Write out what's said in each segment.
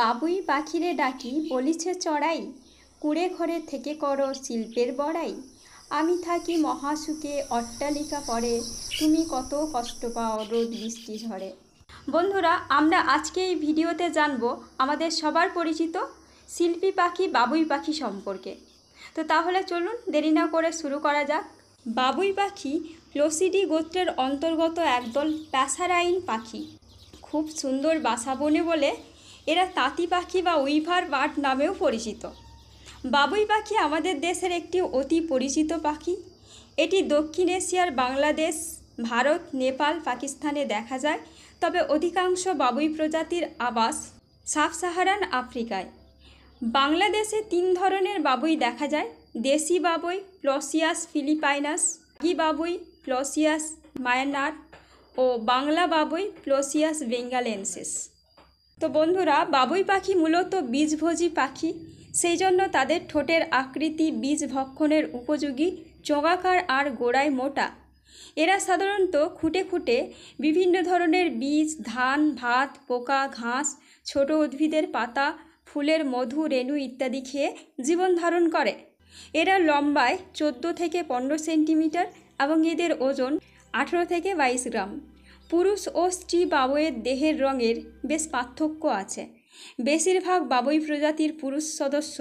বাবুই পাখিরে ডাকি বলিছে চড়াই কুড়ে ঘরে থেকে করো শিল্পের বড়াই আমি থাকি মহাসুখে অট্টালিকা পরে তুমি কত কষ্ট পাও রোদ বৃষ্টি ঝরে বন্ধুরা আমরা আজকে এই ভিডিওতে জানব আমাদের সবার পরিচিত শিল্পী পাখি বাবুই পাখি সম্পর্কে তো তাহলে চলুন দেরি না করে শুরু করা যাক বাবুই পাখি প্লোসিডি গোত্রের অন্তর্গত একদল প্যাসারাইন পাখি খুব সুন্দর বাসা বনে বলে এরা তাঁতি পাখি বা উইভার বার্ড নামেও পরিচিত বাবুই পাখি আমাদের দেশের একটি অতি পরিচিত পাখি এটি দক্ষিণ এশিয়ার বাংলাদেশ ভারত নেপাল পাকিস্তানে দেখা যায় তবে অধিকাংশ বাবুই প্রজাতির আবাস সাফ সাহারান আফ্রিকায় বাংলাদেশে তিন ধরনের বাবুই দেখা যায় দেশি বাবুই প্লসিয়াস ফিলিপাইনাস গি বাবুই প্লসিয়াস মায়ানার ও বাংলা বাবুই প্লসিয়াস বেঙ্গালেন্সেস তো বন্ধুরা বাবুই পাখি মূলত বীজভোজী পাখি সেই জন্য তাদের ঠোঁটের আকৃতি বীজ ভক্ষণের উপযোগী চোঙাকার আর গোড়ায় মোটা এরা সাধারণত খুঁটে খুঁটে বিভিন্ন ধরনের বীজ ধান ভাত পোকা ঘাস ছোট উদ্ভিদের পাতা ফুলের মধু রেণু ইত্যাদি খেয়ে জীবন ধারণ করে এরা লম্বায় চোদ্দো থেকে পনেরো সেন্টিমিটার এবং এদের ওজন আঠেরো থেকে বাইশ গ্রাম পুরুষ ও স্ত্রী বাবুয়ের দেহের রঙের বেশ পার্থক্য আছে বেশিরভাগ বাবই প্রজাতির পুরুষ সদস্য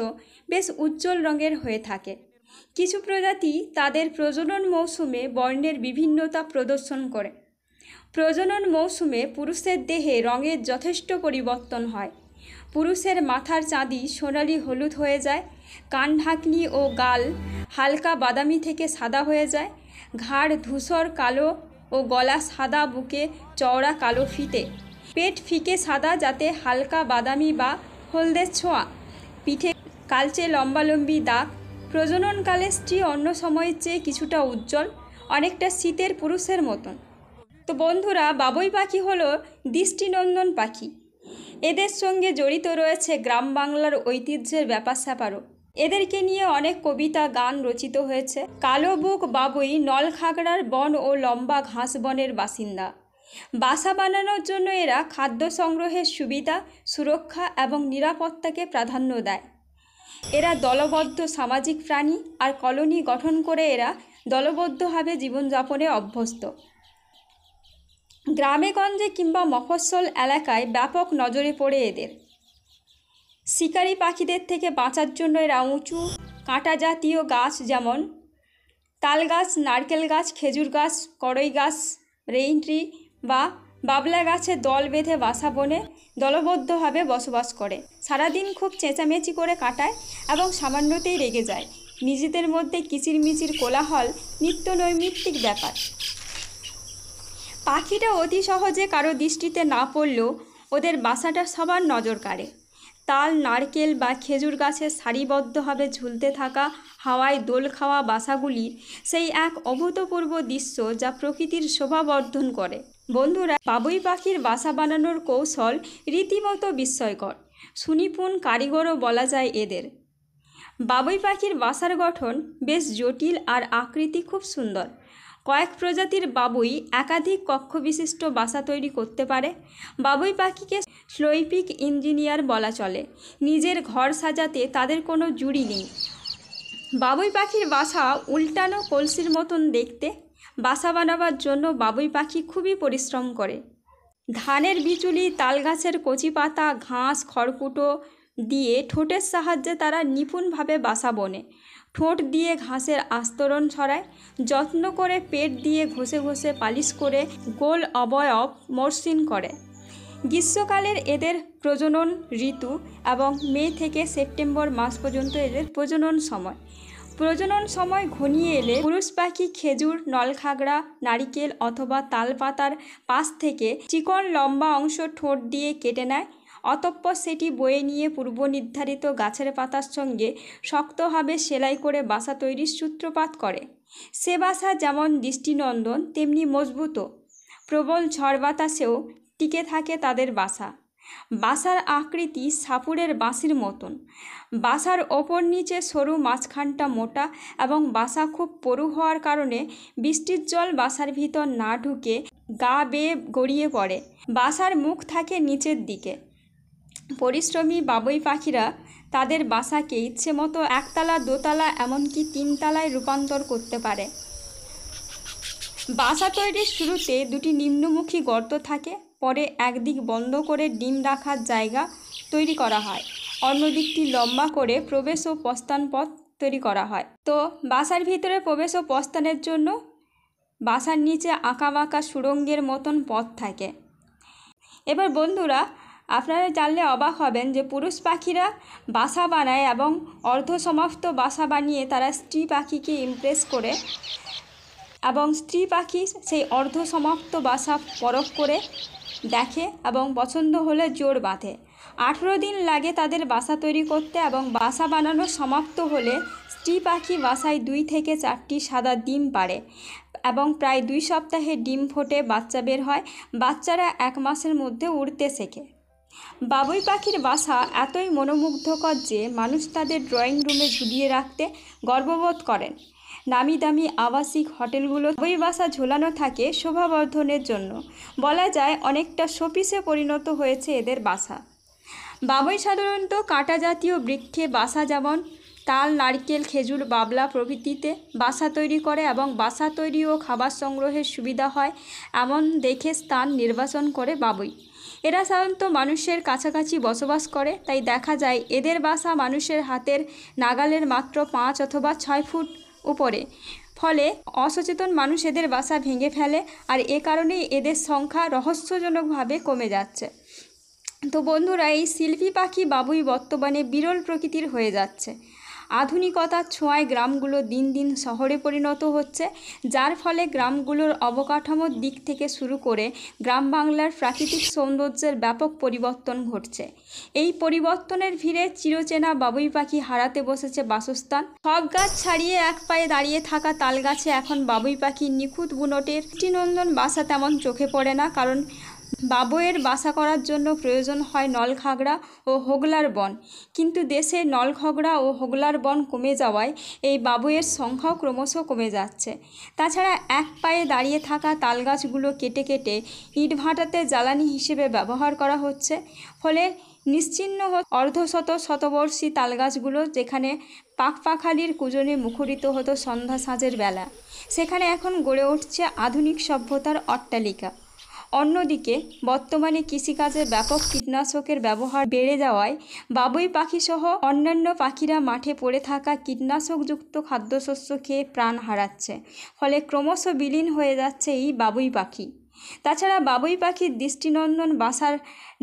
বেশ উজ্জ্বল রঙের হয়ে থাকে কিছু প্রজাতি তাদের প্রজনন মৌসুমে বর্ণের বিভিন্নতা প্রদর্শন করে প্রজনন মৌসুমে পুরুষের দেহে রঙের যথেষ্ট পরিবর্তন হয় পুরুষের মাথার চাঁদি সোনালি হলুদ হয়ে যায় কান ঢাকনি ও গাল হালকা বাদামি থেকে সাদা হয়ে যায় ঘাড় ধূসর কালো ও গলা সাদা বুকে চওড়া কালো ফিতে পেট ফিকে সাদা যাতে হালকা বাদামি বা হলদে ছোঁয়া পিঠে কালচে লম্বালম্বি দাগ প্রজননকালে স্ত্রী অন্য সময়ের চেয়ে কিছুটা উজ্জ্বল অনেকটা শীতের পুরুষের মতন তো বন্ধুরা বাবুই পাখি হলো দৃষ্টিনন্দন পাখি এদের সঙ্গে জড়িত রয়েছে গ্রাম বাংলার ঐতিহ্যের ব্যাপার স্যাপারও এদেরকে নিয়ে অনেক কবিতা গান রচিত হয়েছে কালো বুক বাবুই নলখাগড়ার বন ও লম্বা ঘাস বনের বাসিন্দা বাসা বানানোর জন্য এরা খাদ্য সংগ্রহের সুবিধা সুরক্ষা এবং নিরাপত্তাকে প্রাধান্য দেয় এরা দলবদ্ধ সামাজিক প্রাণী আর কলোনি গঠন করে এরা দলবদ্ধভাবে জীবনযাপনে অভ্যস্ত গ্রামেগঞ্জে কিংবা মফস্বল এলাকায় ব্যাপক নজরে পড়ে এদের শিকারি পাখিদের থেকে বাঁচার জন্য এরা উঁচু কাঁটা জাতীয় গাছ যেমন তাল গাছ নারকেল গাছ খেজুর গাছ করই গাছ রেইন ট্রি বা বাবলা গাছে দল বেঁধে বাসা বনে দলবদ্ধভাবে বসবাস করে সারাদিন খুব চেঁচামেচি করে কাটায় এবং সামান্যতেই রেগে যায় নিজেদের মধ্যে কিচিরমিচির কোলাহল নিত্য নৈমিত্তিক ব্যাপার পাখিটা অতি সহজে কারো দৃষ্টিতে না পড়লেও ওদের বাসাটা সবার নজর কাড়ে তাল নারকেল বা খেজুর গাছে সারিবদ্ধভাবে ঝুলতে থাকা হাওয়ায় দোল খাওয়া বাসাগুলি সেই এক অভূতপূর্ব দৃশ্য যা প্রকৃতির শোভাবর্ধন করে বন্ধুরা বাবুই পাখির বাসা বানানোর কৌশল রীতিমতো বিস্ময়কর সুনিপুণ কারিগরও বলা যায় এদের বাবুই পাখির বাসার গঠন বেশ জটিল আর আকৃতি খুব সুন্দর কয়েক প্রজাতির বাবুই একাধিক কক্ষবিশিষ্ট বাসা তৈরি করতে পারে বাবুই পাখিকে শৈল্পিক ইঞ্জিনিয়ার বলা চলে নিজের ঘর সাজাতে তাদের কোনো জুড়ি নেই বাবুই পাখির বাসা উল্টানো কলসির মতন দেখতে বাসা বানাবার জন্য বাবুই পাখি খুবই পরিশ্রম করে ধানের বিচুলি তালগাছের কচি পাতা ঘাস খড়কুটো দিয়ে ঠোঁটের সাহায্যে তারা নিপুণভাবে বাসা বোনে ঠোঁট দিয়ে ঘাসের আস্তরণ ছড়ায় যত্ন করে পেট দিয়ে ঘষে ঘষে পালিশ করে গোল অবয়ব মরসিন করে গ্রীষ্মকালের এদের প্রজনন ঋতু এবং মে থেকে সেপ্টেম্বর মাস পর্যন্ত এদের প্রজনন সময় প্রজনন সময় ঘনিয়ে এলে পুরুষ পাখি খেজুর নলখাগড়া নারিকেল অথবা তালপাতার পাশ থেকে চিকন লম্বা অংশ ঠোঁট দিয়ে কেটে নেয় অতঃপর সেটি বয়ে নিয়ে পূর্বনির্ধারিত গাছের পাতার সঙ্গে শক্তভাবে সেলাই করে বাসা তৈরির সূত্রপাত করে সে বাসা যেমন দৃষ্টিনন্দন তেমনি মজবুত প্রবল ঝড় বাতাসেও টিকে থাকে তাদের বাসা বাসার আকৃতি সাপুরের বাঁশির মতন বাসার ওপর নিচে সরু মাঝখানটা মোটা এবং বাসা খুব পরু হওয়ার কারণে বৃষ্টির জল বাসার ভিতর না ঢুকে গা বেয়ে গড়িয়ে পড়ে বাসার মুখ থাকে নিচের দিকে পরিশ্রমী বাবুই পাখিরা তাদের বাসাকে ইচ্ছে মতো একতলা দোতলা এমনকি তিনতলায় রূপান্তর করতে পারে বাসা তৈরির শুরুতে দুটি নিম্নমুখী গর্ত থাকে পরে একদিক বন্ধ করে ডিম রাখার জায়গা তৈরি করা হয় অন্য দিকটি লম্বা করে প্রবেশ ও প্রস্থান পথ তৈরি করা হয় তো বাসার ভিতরে প্রবেশ ও প্রস্থানের জন্য বাসার নিচে আঁকা বাঁকা সুড়ঙ্গের মতন পথ থাকে এবার বন্ধুরা আপনারা জানলে অবাক হবেন যে পুরুষ পাখিরা বাসা বানায় এবং অর্ধসমাপ্ত বাসা বানিয়ে তারা স্ত্রী পাখিকে ইমপ্রেস করে এবং স্ত্রী পাখি সেই অর্ধসমাপ্ত বাসা পরখ করে দেখে এবং পছন্দ হলে জোর বাঁধে আঠেরো দিন লাগে তাদের বাসা তৈরি করতে এবং বাসা বানানো সমাপ্ত হলে স্ত্রী পাখি বাসায় দুই থেকে চারটি সাদা ডিম পারে এবং প্রায় দুই সপ্তাহে ডিম ফোটে বাচ্চা বের হয় বাচ্চারা এক মাসের মধ্যে উড়তে শেখে বাবুই পাখির বাসা এতই মনোমুগ্ধকর যে মানুষ তাদের ড্রয়িং রুমে ঝুলিয়ে রাখতে গর্ববোধ করেন নামি দামি আবাসিক হোটেলগুলো বাবুই বাসা ঝোলানো থাকে শোভাবর্ধনের জন্য বলা যায় অনেকটা শোপিসে পরিণত হয়েছে এদের বাসা বাবুই সাধারণত কাঁটা জাতীয় বৃক্ষে বাসা যেমন তাল নারকেল খেজুর বাবলা প্রভৃতিতে বাসা তৈরি করে এবং বাসা তৈরি ও খাবার সংগ্রহের সুবিধা হয় এমন দেখে স্থান নির্বাচন করে বাবুই এরা সাধারণত মানুষের কাছাকাছি বসবাস করে তাই দেখা যায় এদের বাসা মানুষের হাতের নাগালের মাত্র পাঁচ অথবা ছয় ফুট উপরে ফলে অসচেতন মানুষ এদের বাসা ভেঙে ফেলে আর এ কারণেই এদের সংখ্যা রহস্যজনকভাবে কমে যাচ্ছে তো বন্ধুরা এই শিল্পী পাখি বাবুই বর্তমানে বিরল প্রকৃতির হয়ে যাচ্ছে আধুনিকতার ছোঁয়ায় গ্রামগুলো দিন দিন শহরে পরিণত হচ্ছে যার ফলে গ্রামগুলোর অবকাঠামোর দিক থেকে শুরু করে গ্রাম বাংলার প্রাকৃতিক সৌন্দর্যের ব্যাপক পরিবর্তন ঘটছে এই পরিবর্তনের ভিড়ে চিরচেনা বাবুই পাখি হারাতে বসেছে বাসস্থান সব গাছ ছাড়িয়ে এক পায়ে দাঁড়িয়ে থাকা তাল গাছে এখন বাবুই পাখির নিখুঁত বুনটের দৃষ্টিনন্দন বাসা তেমন চোখে পড়ে না কারণ বাবুয়ের বাসা করার জন্য প্রয়োজন হয় নলখাগড়া ও হোগলার বন কিন্তু দেশে নলখগড়া ও হোগলার বন কমে যাওয়ায় এই বাবুয়ের সংখ্যাও ক্রমশ কমে যাচ্ছে তাছাড়া এক পায়ে দাঁড়িয়ে থাকা তালগাছগুলো কেটে কেটে ইটভাটাতে জ্বালানি হিসেবে ব্যবহার করা হচ্ছে ফলে নিশ্চিন্ন অর্ধশত শতবর্ষী তালগাছগুলো যেখানে পাকপাখালির কুজনে মুখরিত হতো সন্ধ্যা সাঁজের বেলা সেখানে এখন গড়ে উঠছে আধুনিক সভ্যতার অট্টালিকা অন্যদিকে বর্তমানে কৃষিকাজে ব্যাপক কীটনাশকের ব্যবহার বেড়ে যাওয়ায় বাবুই পাখিসহ অন্যান্য পাখিরা মাঠে পড়ে থাকা কীটনাশকযুক্ত খাদ্যশস্য খেয়ে প্রাণ হারাচ্ছে ফলে ক্রমশ বিলীন হয়ে যাচ্ছে এই বাবুই পাখি তাছাড়া বাবুই পাখির দৃষ্টিনন্দন বাসার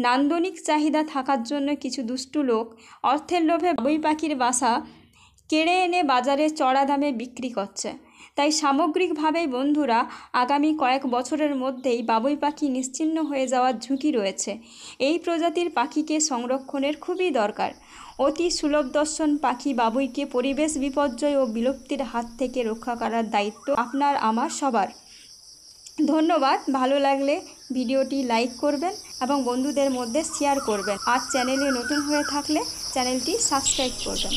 নান্দনিক চাহিদা থাকার জন্য কিছু দুষ্টু লোক অর্থের লোভে বাবুই পাখির বাসা কেড়ে এনে বাজারে চড়া দামে বিক্রি করছে তাই সামগ্রিকভাবে বন্ধুরা আগামী কয়েক বছরের মধ্যেই বাবুই পাখি নিশ্চিহ্ন হয়ে যাওয়ার ঝুঁকি রয়েছে এই প্রজাতির পাখিকে সংরক্ষণের খুবই দরকার অতি সুলভ দর্শন পাখি বাবুইকে পরিবেশ বিপর্যয় ও বিলুপ্তির হাত থেকে রক্ষা করার দায়িত্ব আপনার আমার সবার ধন্যবাদ ভালো লাগলে ভিডিওটি লাইক করবেন এবং বন্ধুদের মধ্যে শেয়ার করবেন আর চ্যানেলে নতুন হয়ে থাকলে চ্যানেলটি সাবস্ক্রাইব করবেন